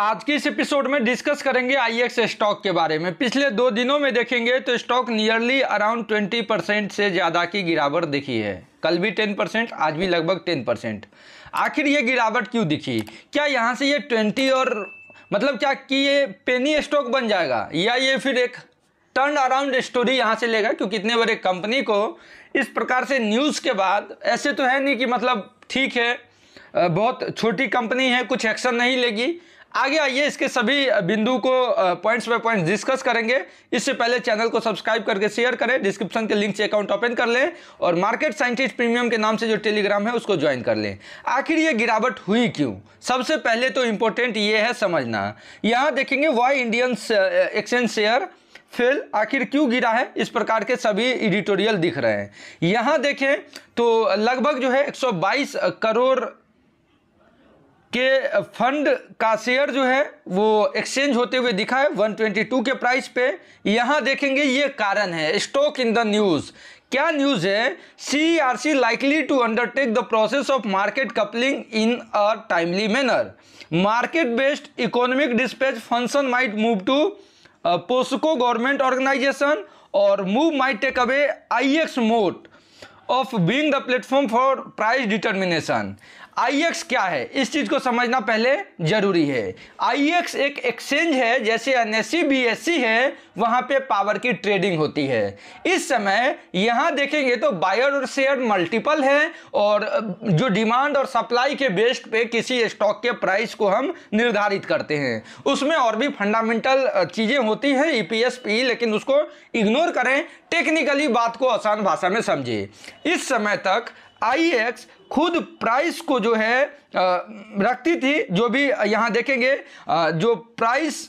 आज के इस एपिसोड में डिस्कस करेंगे आईएक्स स्टॉक के बारे में पिछले दो दिनों में देखेंगे तो स्टॉक नियरली अराउंड 20 परसेंट से ज़्यादा की गिरावट दिखी है कल भी 10 परसेंट आज भी लगभग 10 परसेंट आखिर ये गिरावट क्यों दिखी क्या यहाँ से ये 20 और मतलब क्या कि ये पेनी स्टॉक बन जाएगा या ये फिर एक टर्न अराउंड स्टोरी यहाँ से लेगा क्योंकि इतने बड़े कंपनी को इस प्रकार से न्यूज़ के बाद ऐसे तो है नहीं कि मतलब ठीक है बहुत छोटी कंपनी है कुछ एक्शन नहीं लेगी आगे आइए इसके सभी बिंदु को पॉइंट्स बाय पॉइंट्स डिस्कस करेंगे इससे पहले चैनल को सब्सक्राइब करके शेयर करें डिस्क्रिप्शन के लिंक से अकाउंट ओपन कर लें और मार्केट साइंटिस्ट प्रीमियम के नाम से जो टेलीग्राम है उसको ज्वाइन कर लें आखिर ये गिरावट हुई क्यों सबसे पहले तो इम्पोर्टेंट ये है समझना यहाँ देखेंगे why Indian exchange share fell आखिर क्यों गिरा है इस प्रकार के सभी एडिटोरियल दिख रहे हैं यहाँ देखें तो लगभग जो है 122 करोड़ के फंड का शेयर जो है वो एक्सचेंज होते हुए दिखा है 122 के प्राइस पे यहाँ देखेंगे ये कारण है स्टॉक इन द न्यूज़ क्या न्यूज है C R C likely to undertake the process of market coupling in a timely manner market based economic dispatch function might move to POSOCO government organization और move might take away I X moat of being the platform for price determination I X क्या है इस चीज़ को समझना पहले जरूरी है आई x एक एक्सचेंज है जैसे N S C B S C है वहाँ पे पावर की ट्रेडिंग होती है इस समय यहाँ देखेंगे तो बायर और शेयर मल्टीपल है और जो डिमांड और सप्लाई के बेस्ड पे किसी स्टॉक के प्राइस को हम निर्धारित करते हैं उसमें और भी फंडामेंटल चीज़ें होती हैं ई पी एस पी लेकिन उसको इग्नोर करें टेक्निकली बात को आसान भाषा में समझे इस समय तक आई एक्स खुद प्राइस को जो है रखती थी जो भी यहाँ देखेंगे जो प्राइस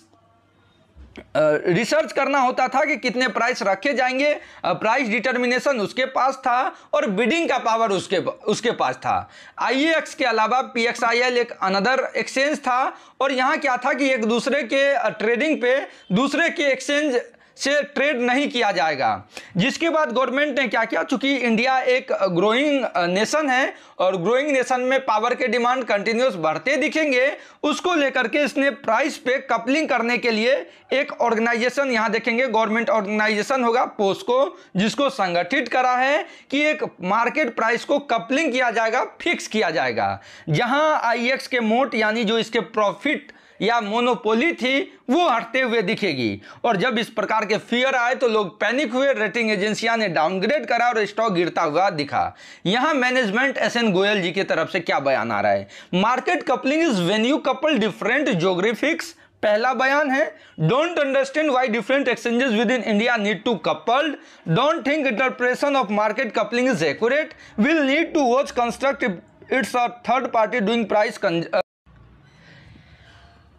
रिसर्च करना होता था कि कितने प्राइस रखे जाएंगे प्राइस डिटर्मिनेशन उसके पास था और बिडिंग का पावर उसके उसके पास था आईएक्स के अलावा पीएक्सआईएल एक अनदर एक्सचेंज था और यहाँ क्या था कि एक दूसरे के ट्रेडिंग पे दूसरे के एक्सचेंज से ट्रेड नहीं किया जाएगा जिसके बाद गवर्नमेंट ने क्या किया चूंकि इंडिया एक ग्रोइंग नेशन है और ग्रोइंग नेशन में पावर के डिमांड कंटिन्यूस बढ़ते दिखेंगे उसको लेकर के इसने प्राइस पे कपलिंग करने के लिए एक ऑर्गेनाइजेशन यहाँ देखेंगे गवर्नमेंट ऑर्गेनाइजेशन होगा पोस्को जिसको संगठित करा है कि एक मार्केट प्राइस को कपलिंग किया जाएगा फिक्स किया जाएगा जहां आईएक्स के मोट यानी जो इसके प्रॉफिट या मोनोपोली थी वो हटते हुए दिखेगी और जब इस प्रकार के फियर आए तो लोग पैनिक हुए रेटिंग एजेंसियां ने डाउनग्रेड करा और स्टॉक गिरता हुआ दिखा यहां management S N Goyal ji की तरफ से क्या बयान आ रहा है market coupling is when you couple different geographies पहला बयान है don't understand why different exchanges within India need to coupled don't think interpretation of market coupling is accurate will need to watch construct it's a third party doing price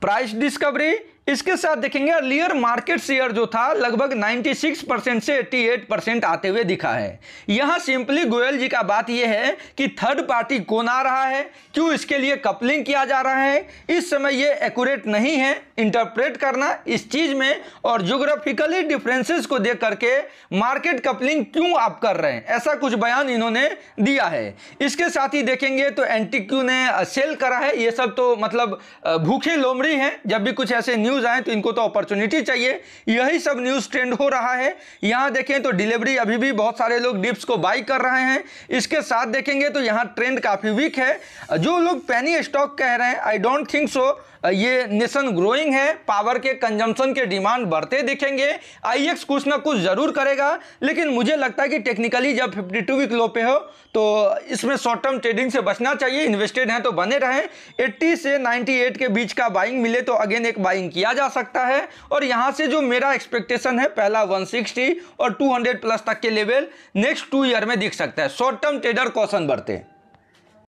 price discovery इसके साथ देखेंगे earlier market share जो था लगभग 96 percent से 88 percent आते हुए दिखा है यहां सिंपली गोयल जी का बात यह है कि थर्ड पार्टी कौन आ रहा है क्यों इसके लिए कपलिंग किया जा रहा है इस समय यह एक्यूरेट नहीं है इंटरप्रेट करना इस चीज़ में और जोग्राफिकली डिफरेंसेस को देख करके मार्केट कपलिंग क्यों आप कर रहे हैं ऐसा कुछ बयान इन्होंने दिया है इसके साथ ही देखेंगे तो एंटीक्यू ने सेल करा है यह सब तो मतलब भूखे लोमड़ी है जब भी कुछ ऐसे न्यूज़ न्यूज़ आए तो इनको तो अपॉर्चुनिटी चाहिए यही सब न्यूज़ ट्रेंड हो रहा है यहां देखें तो डिलीवरी अभी भी बहुत सारे लोग डिप्स को बाई कर रहे हैं इसके साथ देखेंगे तो यहां ट्रेंड काफ़ी वीक है जो लोग पैनी स्टॉक कह रहे हैं आई डोंट थिंक सो ये नेशन ग्रोइंग है पावर के कंजम्पशन के डिमांड बढ़ते देखेंगे आई कुछ ना कुछ ज़रूर करेगा लेकिन मुझे लगता है कि टेक्निकली जब फिफ्टी टू वीक लो पे हो तो इसमें शॉर्ट टर्म ट्रेडिंग से बचना चाहिए इन्वेस्टेड हैं तो बने रहें 80 से 98 के बीच का बाइंग मिले तो अगेन एक बाइंग किया किया जा सकता है और यहाँ से जो मेरा एक्सपेक्टेशन है पहला 160 और 200 प्लस तक के लेवल नेक्स्ट टू ईयर में दिख सकता है शॉर्ट टर्म ट्रेडर कौशन बढ़ते हैं